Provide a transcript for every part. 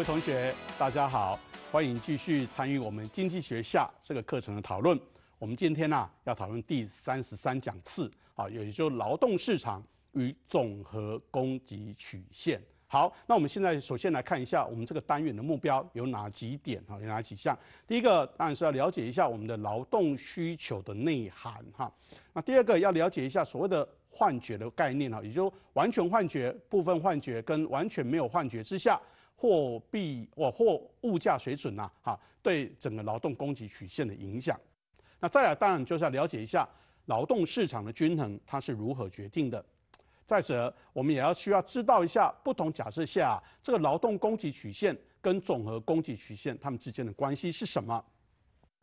各位同学，大家好，欢迎继续参与我们经济学下这个课程的讨论。我们今天呢要讨论第三十三讲次，啊，也就劳动市场与总和供给曲线。好，那我们现在首先来看一下我们这个单元的目标有哪几点哈，有哪几项？第一个当然是要了解一下我们的劳动需求的内涵，哈。那第二个要了解一下所谓的幻觉的概念哈，也就完全幻觉、部分幻觉跟完全没有幻觉之下。货币或货物价水准呐，哈，对整个劳动供给曲线的影响。那再来，当然就是要了解一下劳动市场的均衡它是如何决定的。再者，我们也要需要知道一下不同假设下这个劳动供给曲线跟总和供给曲线它们之间的关系是什么。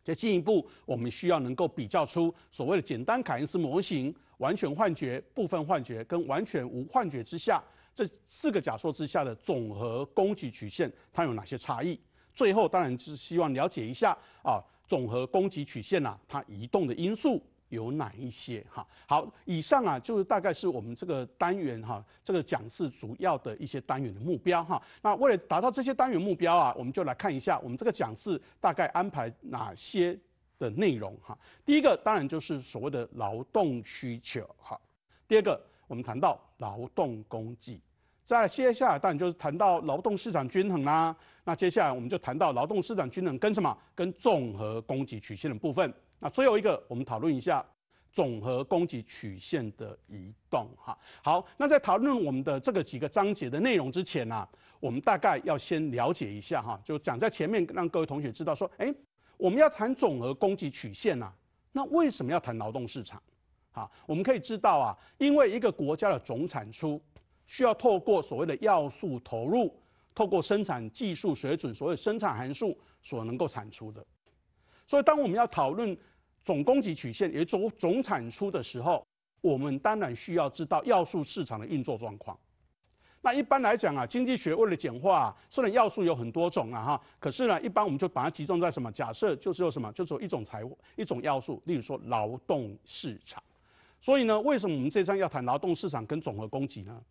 再进一步，我们需要能够比较出所谓的简单凯恩斯模型、完全幻觉、部分幻觉跟完全无幻觉之下。这四个假说之下的总和供给曲线，它有哪些差异？最后当然就是希望了解一下啊，总和供给曲线呐，它移动的因素有哪一些哈？好，以上啊就是大概是我们这个单元哈，这个讲是主要的一些单元的目标哈。那为了达到这些单元目标啊，我们就来看一下我们这个讲是大概安排哪些的内容哈。第一个当然就是所谓的劳动需求哈。第二个我们谈到劳动供给。再接下来当然就是谈到劳动市场均衡啦。那接下来我们就谈到劳动市场均衡跟什么？跟总和供给曲线的部分。那最后一个，我们讨论一下总和供给曲线的移动哈。好，那在讨论我们的这个几个章节的内容之前呢，我们大概要先了解一下哈，就讲在前面让各位同学知道说，哎，我们要谈总和供给曲线呐，那为什么要谈劳动市场？啊，我们可以知道啊，因为一个国家的总产出。需要透过所谓的要素投入，透过生产技术水准，所谓生产函数所能够产出的。所以，当我们要讨论总供给曲线也总总产出的时候，我们当然需要知道要素市场的运作状况。那一般来讲啊，经济学为了简化，虽然要素有很多种啊哈，可是呢，一般我们就把它集中在什么？假设就是有什么，就只有一种财一种要素，例如说劳动市场。所以呢，为什么我们这章要谈劳动市场跟总和供给呢？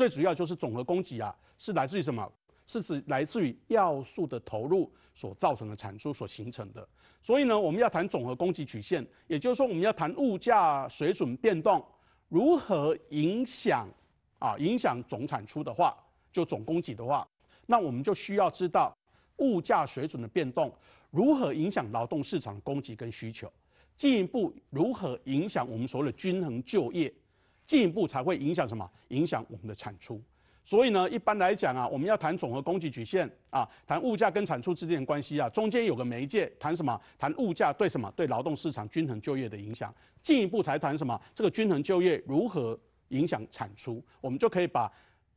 最主要就是总和供给啊，是来自于什么？是指来自于要素的投入所造成的产出所形成的。所以呢，我们要谈总和供给曲线，也就是说，我们要谈物价水准变动如何影响啊影响总产出的话，就总供给的话，那我们就需要知道物价水准的变动如何影响劳动市场供给跟需求，进一步如何影响我们所谓的均衡就业。进一步才会影响什么？影响我们的产出。所以呢，一般来讲啊，我们要谈总和供给曲线啊，谈物价跟产出之间的关系啊，中间有个媒介，谈什么？谈物价对什么？对劳动市场均衡就业的影响。进一步才谈什么？这个均衡就业如何影响产出？我们就可以把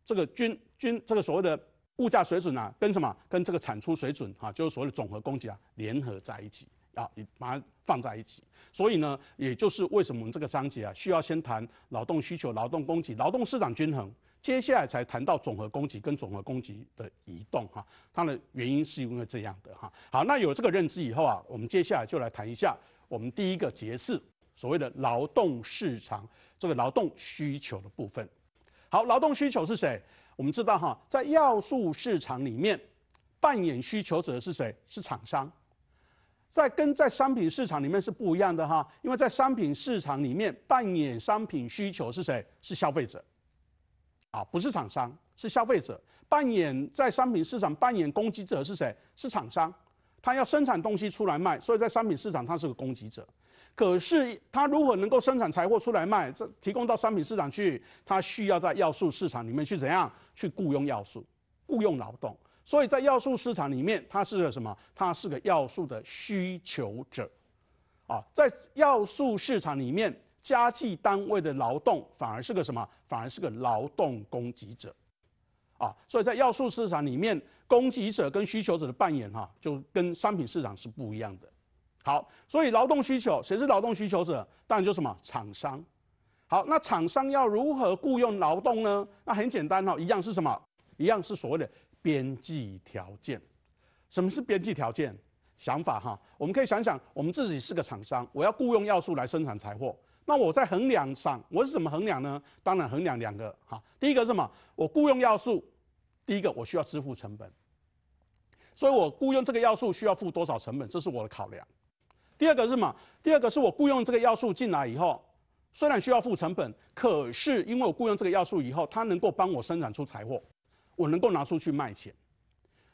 这个均均这个所谓的物价水准啊，跟什么？跟这个产出水准啊，就是所谓的总和供给啊，联合在一起。啊，你把它放在一起，所以呢，也就是为什么我们这个章节啊需要先谈劳动需求、劳动供给、劳动市场均衡，接下来才谈到总和供给跟总和供给的移动哈，它的原因是因为这样的哈。好，那有这个认知以后啊，我们接下来就来谈一下我们第一个节次，所谓的劳动市场这个劳动需求的部分。好，劳动需求是谁？我们知道哈，在要素市场里面扮演需求者是谁？是厂商。在跟在商品市场里面是不一样的哈，因为在商品市场里面扮演商品需求是谁？是消费者，啊，不是厂商，是消费者扮演在商品市场扮演攻击者是谁？是厂商，他要生产东西出来卖，所以在商品市场他是个攻击者。可是他如何能够生产财货出来卖，这提供到商品市场去？他需要在要素市场里面去怎样去雇佣要素，雇佣劳动。所以在要素市场里面，它是个什么？它是个要素的需求者，啊，在要素市场里面，家计单位的劳动反而是个什么？反而是个劳动供给者，啊，所以在要素市场里面，供给者跟需求者的扮演哈，就跟商品市场是不一样的。好，所以劳动需求，谁是劳动需求者？当然就什么厂商。好，那厂商要如何雇佣劳动呢？那很简单哈，一样是什么？一样是所谓的。边际条件，什么是边际条件？想法哈，我们可以想想，我们自己是个厂商，我要雇佣要素来生产财货。那我在衡量上，我是怎么衡量呢？当然衡量两个哈，第一个是什么？我雇佣要素，第一个我需要支付成本，所以我雇佣这个要素需要付多少成本，这是我的考量。第二个是什么？第二个是我雇佣这个要素进来以后，虽然需要付成本，可是因为我雇佣这个要素以后，它能够帮我生产出财货。我能够拿出去卖钱，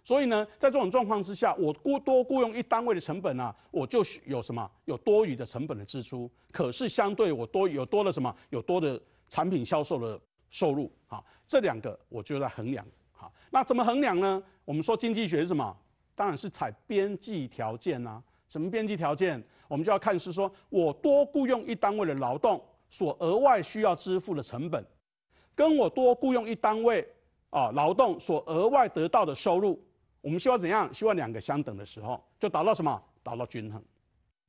所以呢，在这种状况之下，我雇多雇佣一单位的成本啊，我就有什么有多余的成本的支出，可是相对我多有多了什么有多的产品销售的收入啊，这两个我就在衡量啊。那怎么衡量呢？我们说经济学是什么？当然是采边际条件啊。什么边际条件？我们就要看是说我多雇佣一单位的劳动所额外需要支付的成本，跟我多雇佣一单位。啊，劳动所额外得到的收入，我们希望怎样？希望两个相等的时候，就达到什么？达到均衡。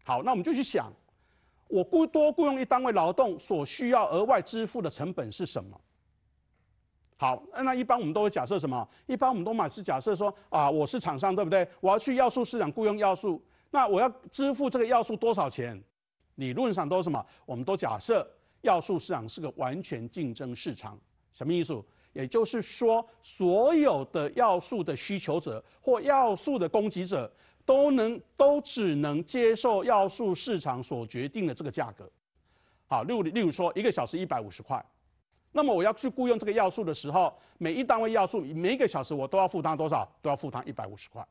好，那我们就去想，我雇多雇佣一单位劳动所需要额外支付的成本是什么？好，那一般我们都会假设什么？一般我们都满是假设说啊，我是厂商，对不对？我要去要素市场雇佣要素，那我要支付这个要素多少钱？理论上都什么？我们都假设要素市场是个完全竞争市场，什么意思？也就是说，所有的要素的需求者或要素的供给者都能都只能接受要素市场所决定的这个价格。好，例例如说，一个小时一百五十块，那么我要去雇佣这个要素的时候，每一单位要素每一个小时我都要负担多少？都要负担一百五十块，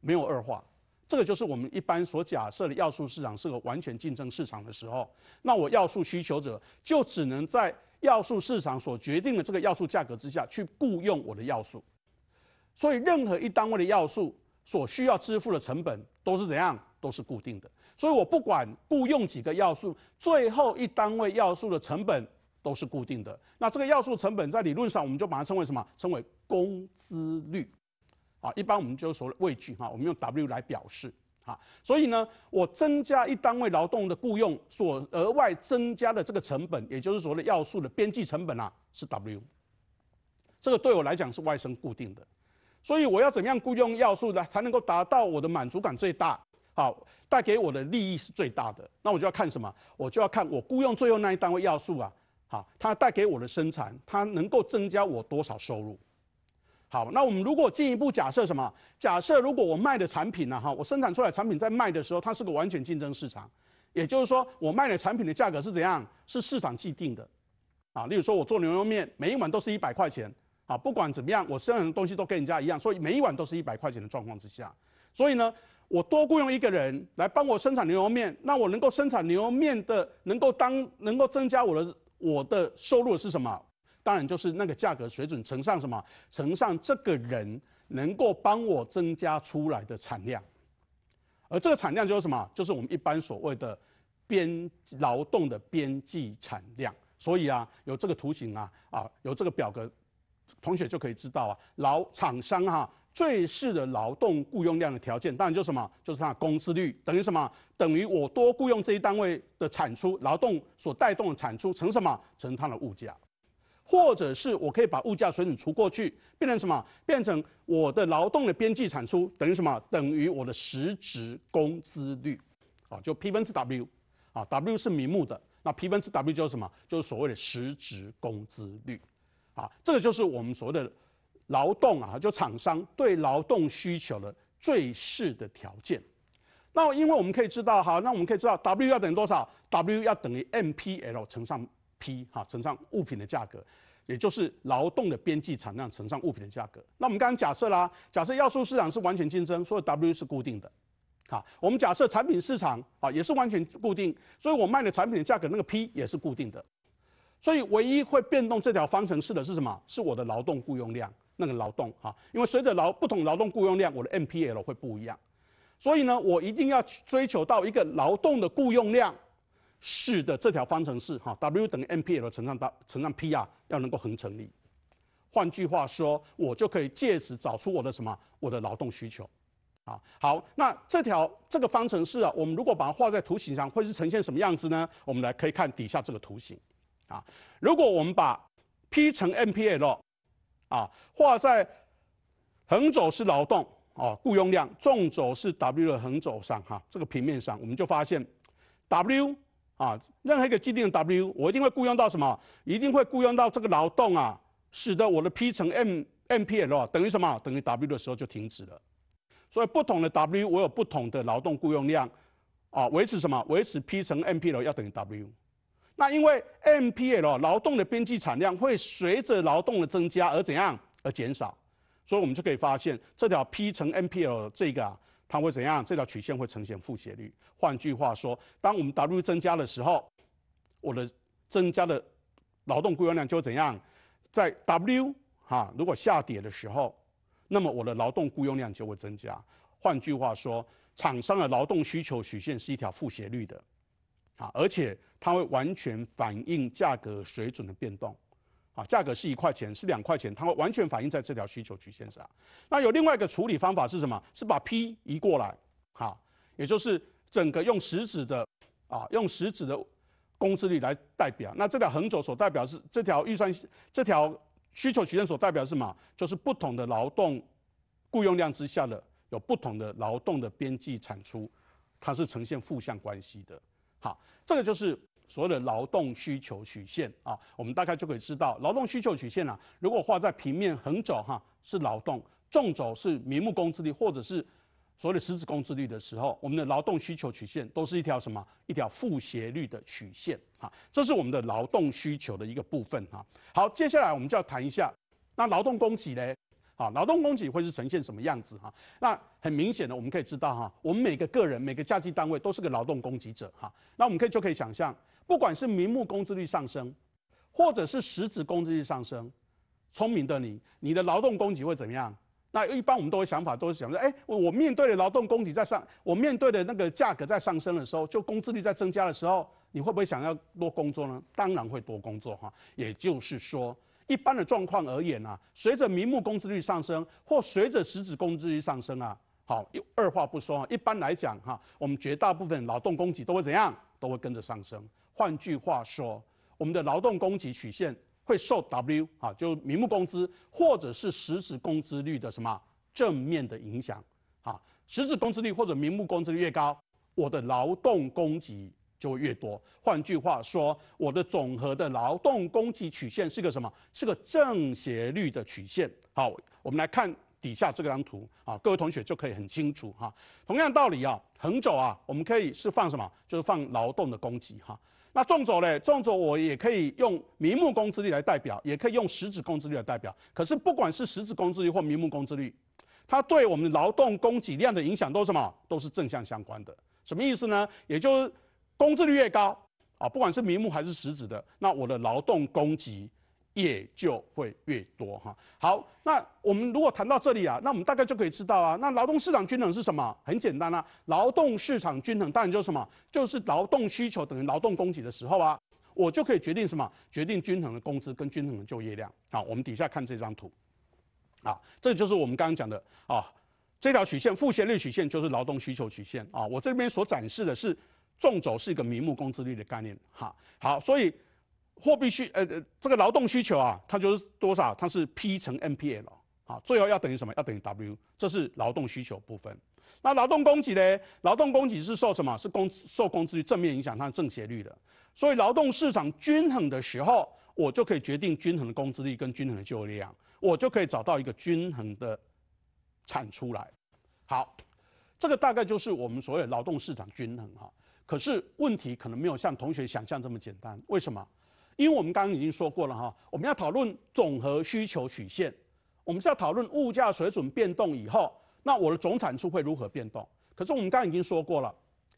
没有二话。这个就是我们一般所假设的要素市场是个完全竞争市场的时候，那我要素需求者就只能在。要素市场所决定的这个要素价格之下去雇佣我的要素，所以任何一单位的要素所需要支付的成本都是怎样都是固定的。所以我不管雇佣几个要素，最后一单位要素的成本都是固定的。那这个要素成本在理论上我们就把它称为什么？称为工资率啊。一般我们就说畏惧哈，我们用 W 来表示。啊，所以呢，我增加一单位劳动的雇佣，所额外增加的这个成本，也就是说的要素的边际成本啊，是 W。这个对我来讲是外生固定的，所以我要怎么样雇佣要素呢，才能够达到我的满足感最大，好，带给我的利益是最大的？那我就要看什么？我就要看我雇佣最后那一单位要素啊，好，它带给我的生产，它能够增加我多少收入？好，那我们如果进一步假设什么？假设如果我卖的产品呢？哈，我生产出来产品在卖的时候，它是个完全竞争市场，也就是说，我卖的产品的价格是怎样？是市场既定的，啊，例如说，我做牛肉面，每一碗都是一百块钱，啊，不管怎么样，我生产的东西都跟人家一样，所以每一碗都是一百块钱的状况之下，所以呢，我多雇佣一个人来帮我生产牛肉面，那我能够生产牛肉面的，能够当能够增加我的我的收入是什么？当然就是那个价格水准乘上什么？乘上这个人能够帮我增加出来的产量，而这个产量就是什么？就是我们一般所谓的边劳动的边际产量。所以啊，有这个图形啊，啊，有这个表格，同学就可以知道啊，劳厂商哈最适的劳动雇佣量的条件，当然就什么？就是它的工资率等于什么？等于我多雇佣这一单位的产出，劳动所带动的产出乘什么？乘它的物价。或者是我可以把物价水准除过去，变成什么？变成我的劳动的边际产出等于什么？等于我的实值工资率，啊，就 P 分之 W，啊，W 是明目的，那 P 分之 W 就是什么？就是所谓的实值工资率，啊，这个就是我们所谓的劳动啊，就厂商对劳动需求的最适的条件。那因为我们可以知道，哈，那我们可以知道 W 要等于多少？W 要等于 MPL 乘上。P 哈乘上物品的价格，也就是劳动的边际产量乘上物品的价格。那我们刚刚假设啦，假设要素市场是完全竞争，所以 W 是固定的。好，我们假设产品市场啊也是完全固定，所以我卖的产品的价格那个 P 也是固定的。所以唯一会变动这条方程式的是什么？是我的劳动雇佣量那个劳动哈，因为随着劳不同劳动雇佣量，我的 MPL 会不一样。所以呢，我一定要去追求到一个劳动的雇佣量。是的，这条方程式哈，W 等于 NPL 乘上大乘上 P R 要能够恒成立。换句话说，我就可以借此找出我的什么，我的劳动需求。啊，好，那这条这个方程式啊，我们如果把它画在图形上，会是呈现什么样子呢？我们来可以看底下这个图形。啊，如果我们把 P 乘 NPL，啊，画在横轴是劳动哦，雇佣量，纵轴是 W 的横轴上哈，这个平面上，我们就发现 W。啊，任何一个既定的 W，我一定会雇佣到什么？一定会雇佣到这个劳动啊，使得我的 P 乘 MMPL 等于什么？等于 W 的时候就停止了。所以不同的 W，我有不同的劳动雇佣量啊，维持什么？维持 P 乘 MPL 要等于 W。那因为 MPL 劳动的边际产量会随着劳动的增加而怎样？而减少。所以我们就可以发现这条 P 乘 MPL 这个。它会怎样？这条曲线会呈现负斜率。换句话说，当我们 W 增加的时候，我的增加的劳动雇佣量就怎样？在 W 哈，如果下跌的时候，那么我的劳动雇佣量就会增加。换句话说，厂商的劳动需求曲线是一条负斜率的，啊，而且它会完全反映价格水准的变动。啊，价格是一块钱，是两块钱，它会完全反映在这条需求曲线上。那有另外一个处理方法是什么？是把 P 移过来，好，也就是整个用食指的，啊，用食指的工资率来代表。那这条横轴所代表是这条预算这条需求曲线所代表是什么？就是不同的劳动雇佣量之下的有不同的劳动的边际产出，它是呈现负向关系的。好，这个就是。所谓的劳动需求曲线啊，我们大概就可以知道，劳动需求曲线呢，如果画在平面横轴哈是劳动，纵轴是名目工资率或者是所谓的实质工资率的时候，我们的劳动需求曲线都是一条什么？一条负斜率的曲线啊，这是我们的劳动需求的一个部分哈。好，接下来我们就要谈一下那劳动供给嘞，好，劳动供给会是呈现什么样子哈？那很明显的我们可以知道哈，我们每个个人每个家庭单位都是个劳动供给者哈，那我们可以就可以想象。不管是名目工资率上升，或者是实质工资率上升，聪明的你，你的劳动供给会怎么样？那一般我们都会想法都是想说，哎，我面对的劳动供给在上，我面对的那个价格在上升的时候，就工资率在增加的时候，你会不会想要多工作呢？当然会多工作哈。也就是说，一般的状况而言啊，随着名目工资率上升或随着实质工资率上升啊，好，二话不说，一般来讲哈，我们绝大部分劳动供给都会怎样？都会跟着上升。换句话说，我们的劳动供给曲线会受 W 啊，就明目工资或者是实质工资率的什么正面的影响啊。实质工资率或者明目工资率越高，我的劳动供给就越多。换句话说，我的总和的劳动供给曲线是个什么？是个正斜率的曲线。好，我们来看底下这张图啊，各位同学就可以很清楚哈。同样道理啊，横轴啊，我们可以是放什么？就是放劳动的供给哈。那纵走嘞，纵走我也可以用明目工资率来代表，也可以用实质工资率来代表。可是不管是实质工资率或明目工资率，它对我们劳动供给量的影响都是什么？都是正向相关的。什么意思呢？也就是工资率越高啊，不管是明目还是实质的，那我的劳动供给。也就会越多哈。好，那我们如果谈到这里啊，那我们大概就可以知道啊，那劳动市场均衡是什么？很简单啊，劳动市场均衡当然就是什么，就是劳动需求等于劳动供给的时候啊，我就可以决定什么，决定均衡的工资跟均衡的就业量好，我们底下看这张图啊，这就是我们刚刚讲的啊，这条曲线、负斜率曲线就是劳动需求曲线啊。我这边所展示的是，纵轴是一个名目工资率的概念哈。好，所以。货币需呃呃，这个劳动需求啊，它就是多少？它是 P 乘 NPL 啊，最后要等于什么？要等于 W，这是劳动需求部分。那劳动供给呢？劳动供给是受什么是工受工资率正面影响，它是正斜率的。所以劳动市场均衡的时候，我就可以决定均衡的工资率跟均衡的就业量，我就可以找到一个均衡的产出来。好，这个大概就是我们所谓劳动市场均衡哈。可是问题可能没有像同学想象这么简单，为什么？因为我们刚刚已经说过了哈，我们要讨论总和需求曲线，我们是要讨论物价水准变动以后，那我的总产出会如何变动？可是我们刚刚已经说过了，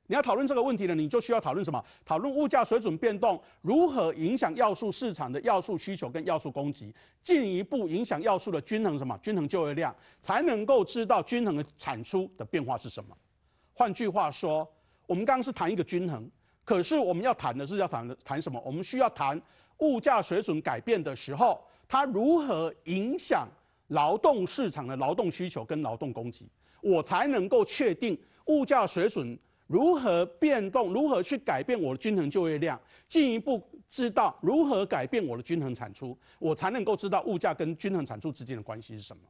你要讨论这个问题呢，你就需要讨论什么？讨论物价水准变动如何影响要素市场的要素需求跟要素供给，进一步影响要素的均衡什么？均衡就业量才能够知道均衡的产出的变化是什么？换句话说，我们刚刚是谈一个均衡。可是我们要谈的是要谈谈什么？我们需要谈物价水准改变的时候，它如何影响劳动市场的劳动需求跟劳动供给？我才能够确定物价水准如何变动，如何去改变我的均衡就业量，进一步知道如何改变我的均衡产出，我才能够知道物价跟均衡产出之间的关系是什么。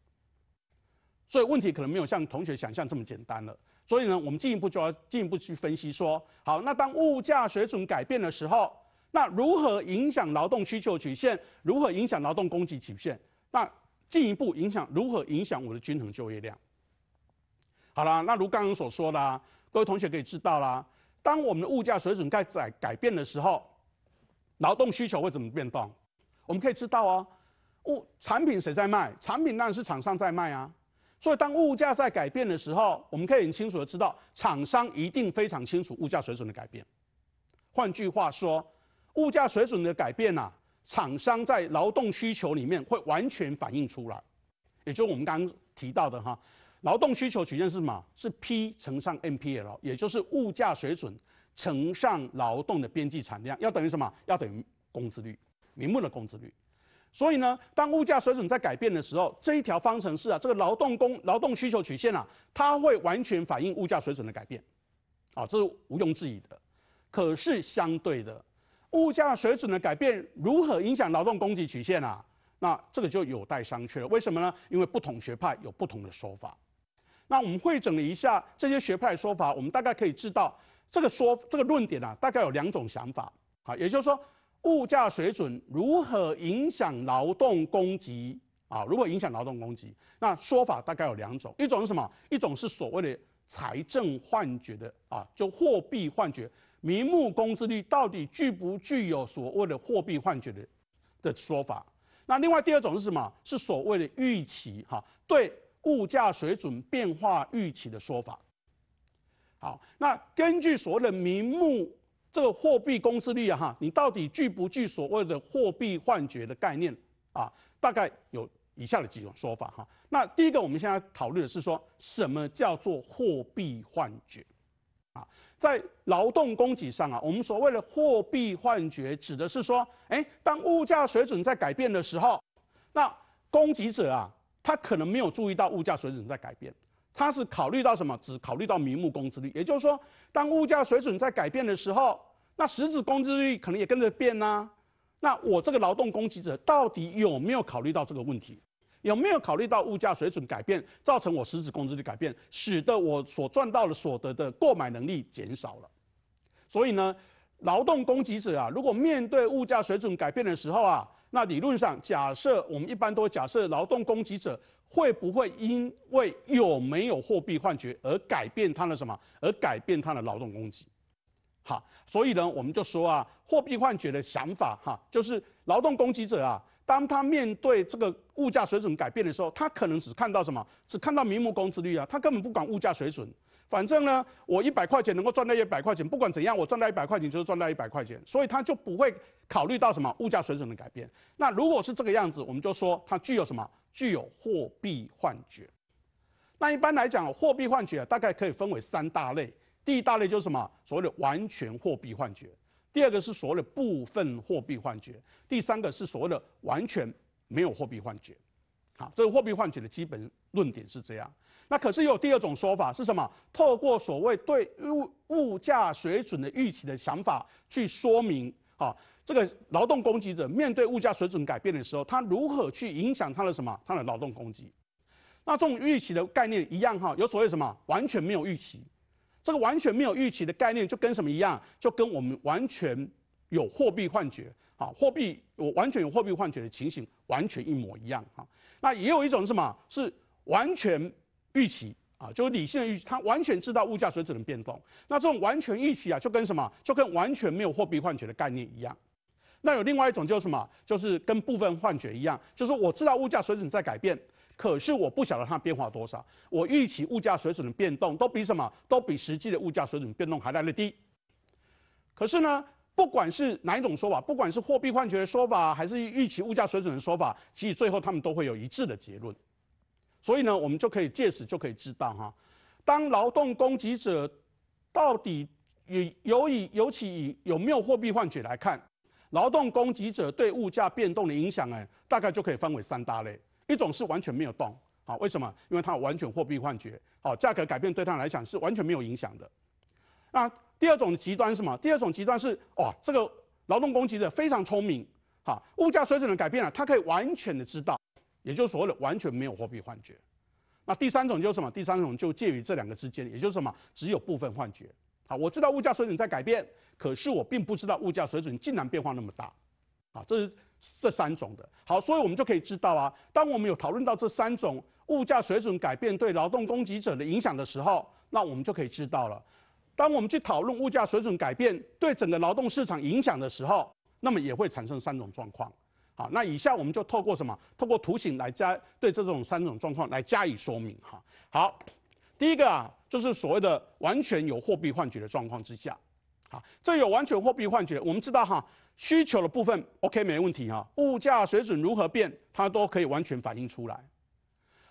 所以问题可能没有像同学想象这么简单了。所以呢，我们进一步就要进一步去分析说，好，那当物价水准改变的时候，那如何影响劳动需求曲线？如何影响劳动供给曲线？那进一步影响如何影响我的均衡就业量？好啦，那如刚刚所说的，各位同学可以知道啦，当我们的物价水准改改改变的时候，劳动需求会怎么变动？我们可以知道哦，物产品谁在卖？产品当然是厂商在卖啊。所以，当物价在改变的时候，我们可以很清楚的知道，厂商一定非常清楚物价水准的改变。换句话说，物价水准的改变啊，厂商在劳动需求里面会完全反映出来。也就是我们刚刚提到的哈，劳动需求曲线是什么？是 P 乘上 MPL，也就是物价水准乘上劳动的边际产量，要等于什么？要等于工资率，明目的工资率。所以呢，当物价水准在改变的时候，这一条方程式啊，这个劳动工劳动需求曲线啊，它会完全反映物价水准的改变，啊，这是毋庸置疑的。可是相对的，物价水准的改变如何影响劳动供给曲线啊？那这个就有待商榷了。为什么呢？因为不同学派有不同的说法。那我们会整一下这些学派的说法，我们大概可以知道这个说这个论点啊，大概有两种想法。啊，也就是说。物价水准如何影响劳动供给啊？如果影响劳动供给，那说法大概有两种：一种是什么？一种是所谓的财政幻觉的啊，就货币幻觉。明目工资率到底具不具有所谓的货币幻觉的的说法？那另外第二种是什么？是所谓的预期哈，对物价水准变化预期的说法。好，那根据所谓的明目。这个货币公司率啊，哈，你到底具不具所谓的货币幻觉的概念啊？大概有以下的几种说法哈。那第一个，我们现在讨论的是说什么叫做货币幻觉啊？在劳动供给上啊，我们所谓的货币幻觉指的是说，哎，当物价水准在改变的时候，那供给者啊，他可能没有注意到物价水准在改变。他是考虑到什么？只考虑到明目工资率，也就是说，当物价水准在改变的时候，那实质工资率可能也跟着变呢。那我这个劳动供给者到底有没有考虑到这个问题？有没有考虑到物价水准改变造成我实质工资率改变，使得我所赚到的所得的购买能力减少了？所以呢，劳动供给者啊，如果面对物价水准改变的时候啊，那理论上假设我们一般都假设劳动供给者。会不会因为有没有货币幻觉而改变他的什么？而改变他的劳动供给？好，所以呢，我们就说啊，货币幻觉的想法哈，就是劳动供给者啊，当他面对这个物价水准改变的时候，他可能只看到什么？只看到明目工资率啊，他根本不管物价水准。反正呢，我一百块钱能够赚到一百块钱，不管怎样，我赚到一百块钱就是赚到一百块钱，所以他就不会考虑到什么物价水准的改变。那如果是这个样子，我们就说他具有什么？具有货币幻觉，那一般来讲，货币幻觉大概可以分为三大类。第一大类就是什么，所谓的完全货币幻觉；第二个是所谓的部分货币幻觉；第三个是所谓的完全没有货币幻觉。好，这个货币幻觉的基本论点是这样。那可是有第二种说法是什么？透过所谓对物物价水准的预期的想法去说明啊。这个劳动供给者面对物价水准改变的时候，他如何去影响他的什么？他的劳动供给？那这种预期的概念一样哈，有所谓什么完全没有预期？这个完全没有预期的概念，就跟什么一样？就跟我们完全有货币幻觉啊，货币我完全有货币幻觉的情形，完全一模一样哈。那也有一种什么？是完全预期啊，就是理性的预期，他完全知道物价水准的变动。那这种完全预期啊，就跟什么？就跟完全没有货币幻觉的概念一样。那有另外一种，就是什么？就是跟部分幻觉一样，就是我知道物价水准在改变，可是我不晓得它变化多少。我预期物价水准的变动都比什么？都比实际的物价水准变动还来的低。可是呢，不管是哪一种说法，不管是货币幻觉的说法，还是预期物价水准的说法，其实最后他们都会有一致的结论。所以呢，我们就可以借此就可以知道哈，当劳动供给者到底以由于尤其以有没有货币幻觉来看。劳动供给者对物价变动的影响，哎，大概就可以分为三大类。一种是完全没有动，好，为什么？因为它完全货币幻觉，好，价格改变对他来讲是完全没有影响的。那第二种极端是什么？第二种极端是哇，这个劳动供给者非常聪明，好，物价水准的改变了，他可以完全的知道，也就是所谓的完全没有货币幻觉。那第三种就是什么？第三种就介于这两个之间，也就是什么？只有部分幻觉。好，我知道物价水准在改变，可是我并不知道物价水准竟然变化那么大，啊，这是这三种的。好，所以我们就可以知道啊，当我们有讨论到这三种物价水准改变对劳动供给者的影响的时候，那我们就可以知道了。当我们去讨论物价水准改变对整个劳动市场影响的时候，那么也会产生三种状况。好，那以下我们就透过什么？透过图形来加对这种三种状况来加以说明。哈，好。第一个啊，就是所谓的完全有货币幻觉的状况之下，啊，这有完全货币幻觉，我们知道哈，需求的部分 OK 没问题哈，物价水准如何变，它都可以完全反映出来，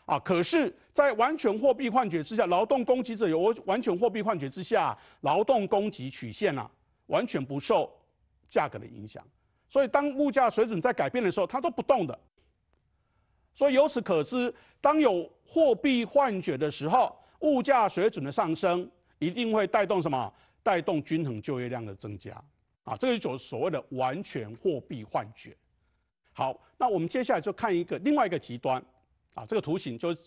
啊，可是，在完全货币幻觉之下，劳动供给者有完全货币幻觉之下，劳动供给曲线呢，完全不受价格的影响，所以当物价水准在改变的时候，它都不动的，所以由此可知，当有货币幻觉的时候，物价水准的上升一定会带动什么？带动均衡就业量的增加啊！这个就所谓的完全货币幻觉。好，那我们接下来就看一个另外一个极端啊，这个图形就是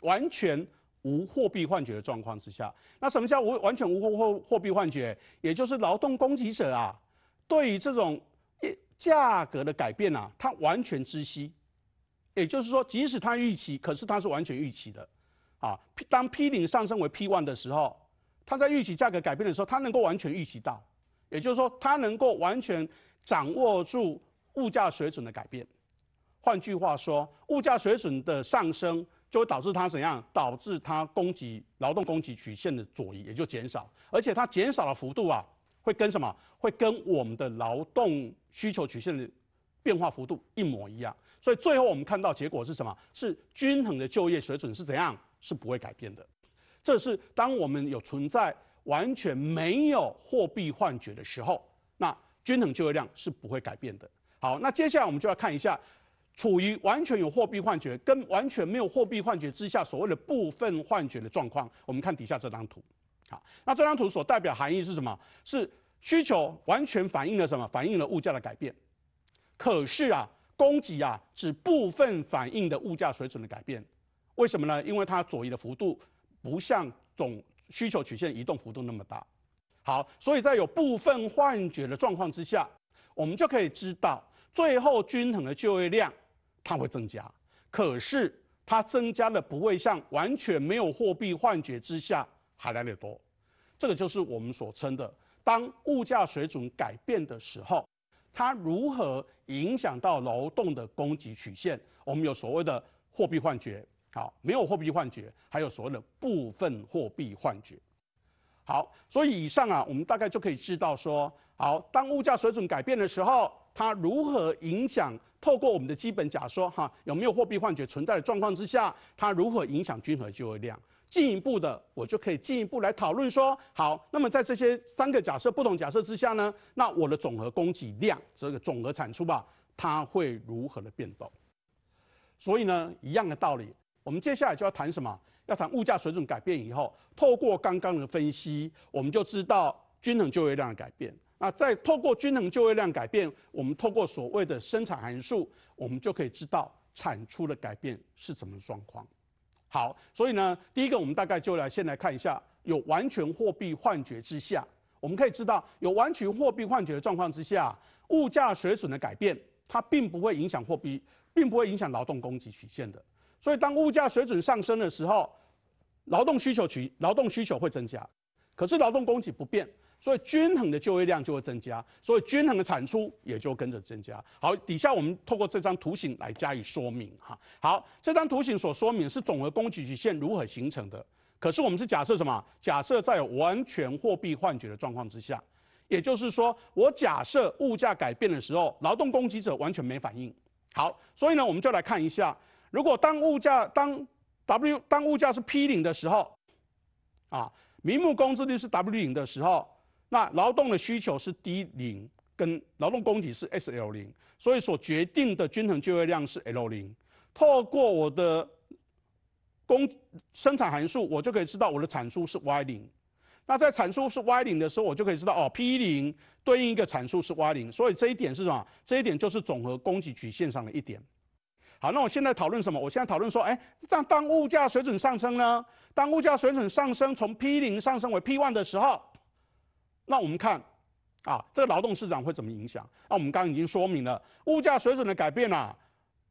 完全无货币幻觉的状况之下。那什么叫无完全无货货货币幻觉？也就是劳动供给者啊，对于这种价格的改变啊，他完全知悉。也就是说，即使他预期，可是他是完全预期的。啊，当 P 零上升为 P one 的时候，它在预期价格改变的时候，它能够完全预期到，也就是说，它能够完全掌握住物价水准的改变。换句话说，物价水准的上升就会导致它怎样？导致它供给劳动供给曲线的左移，也就减少。而且它减少的幅度啊，会跟什么？会跟我们的劳动需求曲线的变化幅度一模一样。所以最后我们看到结果是什么？是均衡的就业水准是怎样？是不会改变的。这是当我们有存在完全没有货币幻觉的时候，那均衡就业量是不会改变的。好，那接下来我们就要看一下，处于完全有货币幻觉跟完全没有货币幻觉之下，所谓的部分幻觉的状况。我们看底下这张图，好，那这张图所代表含义是什么？是需求完全反映了什么？反映了物价的改变。可是啊，供给啊是部分反映的物价水准的改变。为什么呢？因为它左移的幅度不像总需求曲线移动幅度那么大。好，所以在有部分幻觉的状况之下，我们就可以知道最后均衡的就业量它会增加，可是它增加的不会像完全没有货币幻觉之下还来得多。这个就是我们所称的，当物价水准改变的时候，它如何影响到劳动的供给曲线？我们有所谓的货币幻觉。好，没有货币幻觉，还有所谓的部分货币幻觉。好，所以以上啊，我们大概就可以知道说，好，当物价水准改变的时候，它如何影响？透过我们的基本假说，哈，有没有货币幻觉存在的状况之下，它如何影响均衡就业量？进一步的，我就可以进一步来讨论说，好，那么在这些三个假设不同假设之下呢，那我的总和供给量，这个总和产出吧，它会如何的变动？所以呢，一样的道理。我们接下来就要谈什么？要谈物价水准改变以后，透过刚刚的分析，我们就知道均衡就业量的改变。那再透过均衡就业量改变，我们透过所谓的生产函数，我们就可以知道产出的改变是怎么状况。好，所以呢，第一个我们大概就来先来看一下，有完全货币幻觉之下，我们可以知道有完全货币幻觉的状况之下，物价水准的改变，它并不会影响货币，并不会影响劳动供给曲线的。所以，当物价水准上升的时候，劳动需求曲劳动需求会增加，可是劳动供给不变，所以均衡的就业量就会增加，所以均衡的产出也就跟着增加。好，底下我们透过这张图形来加以说明哈。好，这张图形所说明是总额供给曲线如何形成的。可是我们是假设什么？假设在完全货币换觉的状况之下，也就是说，我假设物价改变的时候，劳动供给者完全没反应。好，所以呢，我们就来看一下。如果当物价当 W 当物价是 P 零的时候，啊，明目工资率是 W 零的时候，那劳动的需求是 D 零，跟劳动供给是 S L 零，所以所决定的均衡就业量是 L 零。透过我的工生产函数，我就可以知道我的产出是 Y 零。那在产出是 Y 零的时候，我就可以知道哦，P 零对应一个产出是 Y 零，所以这一点是什么？这一点就是总和供给曲线上的一点。好，那我现在讨论什么？我现在讨论说，哎，当当物价水准上升呢？当物价水准上升，从 P 零上升为 P one 的时候，那我们看，啊，这个劳动市场会怎么影响？那我们刚刚已经说明了，物价水准的改变啊，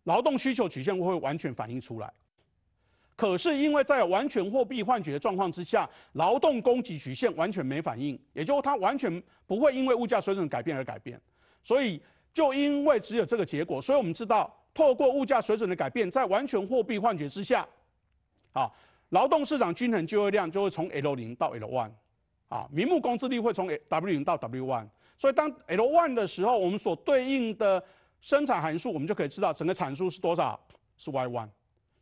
劳动需求曲线会完全反映出来。可是因为，在完全货币幻觉状况之下，劳动供给曲线完全没反应，也就是它完全不会因为物价水准改变而改变。所以，就因为只有这个结果，所以我们知道。透过物价水准的改变，在完全货币幻觉之下，啊，劳动市场均衡就业量就会从 L 零到 L one，啊，明目工资率会从 W 零到 W one。所以当 L one 的时候，我们所对应的生产函数，我们就可以知道整个产出是多少，是 Y one，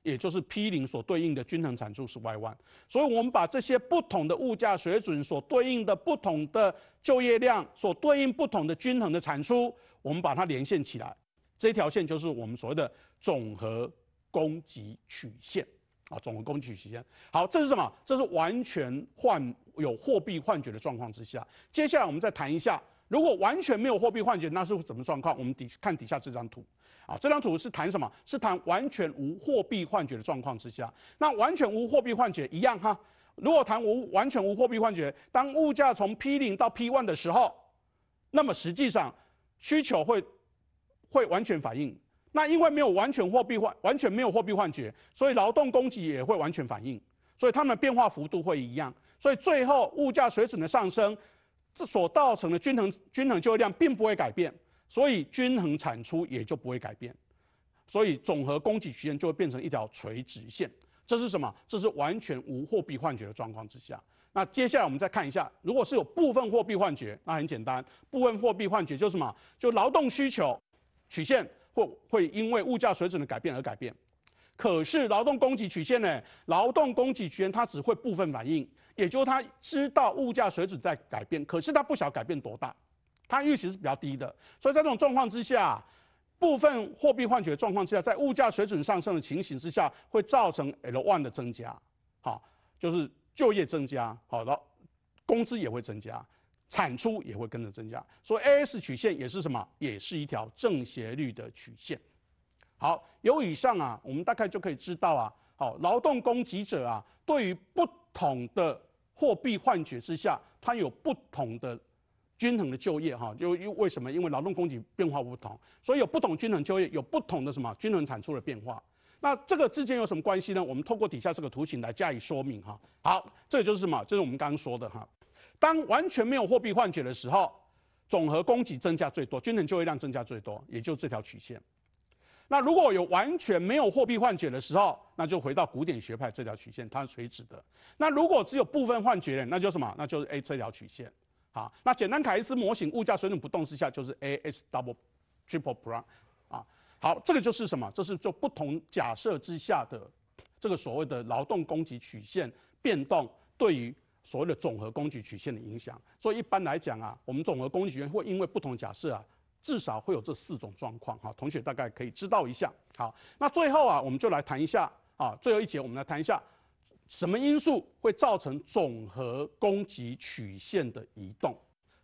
也就是 P 零所对应的均衡产出是 Y one。所以我们把这些不同的物价水准所对应的不同的就业量，所对应不同的均衡的产出，我们把它连线起来。这条线就是我们所谓的总和供给曲线，啊，总和供给曲线。好，这是什么？这是完全换有货币换觉的状况之下。接下来我们再谈一下，如果完全没有货币换觉，那是什么状况？我们底看底下这张图，啊，这张图是谈什么？是谈完全无货币换觉的状况之下。那完全无货币换觉一样哈，如果谈无完全无货币幻觉，当物价从 P 零到 P one 的时候，那么实际上需求会。会完全反应。那因为没有完全货币换，完全没有货币幻觉，所以劳动供给也会完全反应，所以它们变化幅度会一样，所以最后物价水准的上升，这所造成的均衡均衡就业量并不会改变，所以均衡产出也就不会改变，所以总和供给曲线就会变成一条垂直线。这是什么？这是完全无货币幻觉的状况之下。那接下来我们再看一下，如果是有部分货币幻觉，那很简单，部分货币幻觉就是什么？就劳动需求。曲线或会因为物价水准的改变而改变，可是劳动供给曲线呢？劳动供给曲线它只会部分反应，也就是它知道物价水准在改变，可是它不晓得改变多大，它预期是比较低的。所以在这种状况之下，部分货币换取的状况之下，在物价水准上升的情形之下，会造成 L one 的增加，好，就是就业增加，好了，工资也会增加。产出也会跟着增加，所以 A S 曲线也是什么？也是一条正斜率的曲线。好，有以上啊，我们大概就可以知道啊，好，劳动供给者啊，对于不同的货币换取之下，它有不同的均衡的就业哈。就因为什么？因为劳动供给变化不同，所以有不同均衡就业，有不同的什么均衡产出的变化。那这个之间有什么关系呢？我们透过底下这个图形来加以说明哈。好，这就是什么？就是我们刚刚说的哈。当完全没有货币幻觉的时候，总和供给增加最多，均衡就业量增加最多，也就这条曲线。那如果有完全没有货币幻觉的时候，那就回到古典学派这条曲线，它是垂直的。那如果只有部分幻觉的，那就什么？那就是 A 这条曲线。好，那简单凯恩斯模型，物价水准不动之下，就是 AS double triple plus 啊。好，这个就是什么？这是就不同假设之下的这个所谓的劳动供给曲线变动对于。所谓的总和供给曲线的影响，所以一般来讲啊，我们总和供给曲线会因为不同假设啊，至少会有这四种状况哈。同学大概可以知道一下。好，那最后啊，我们就来谈一下啊，最后一节我们来谈一下什么因素会造成总和供给曲线的移动。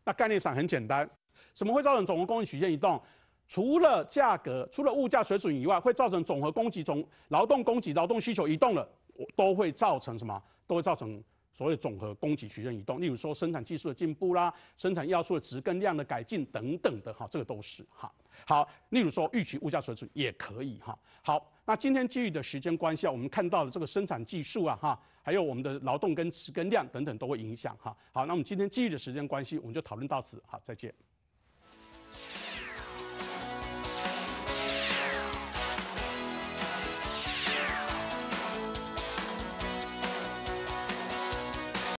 那概念上很简单，什么会造成总和供给曲线移动？除了价格，除了物价水准以外，会造成总和供给总劳动供给、劳动需求移动了，都会造成什么？都会造成。所谓总和供给曲线移动，例如说生产技术的进步啦，生产要素的值跟量的改进等等的，哈，这个都是哈。好，例如说预期物价水准也可以哈。好，那今天基于的时间关系，我们看到了这个生产技术啊，哈，还有我们的劳动跟值跟量等等都会影响哈。好，那我们今天基于的时间关系，我们就讨论到此，好，再见。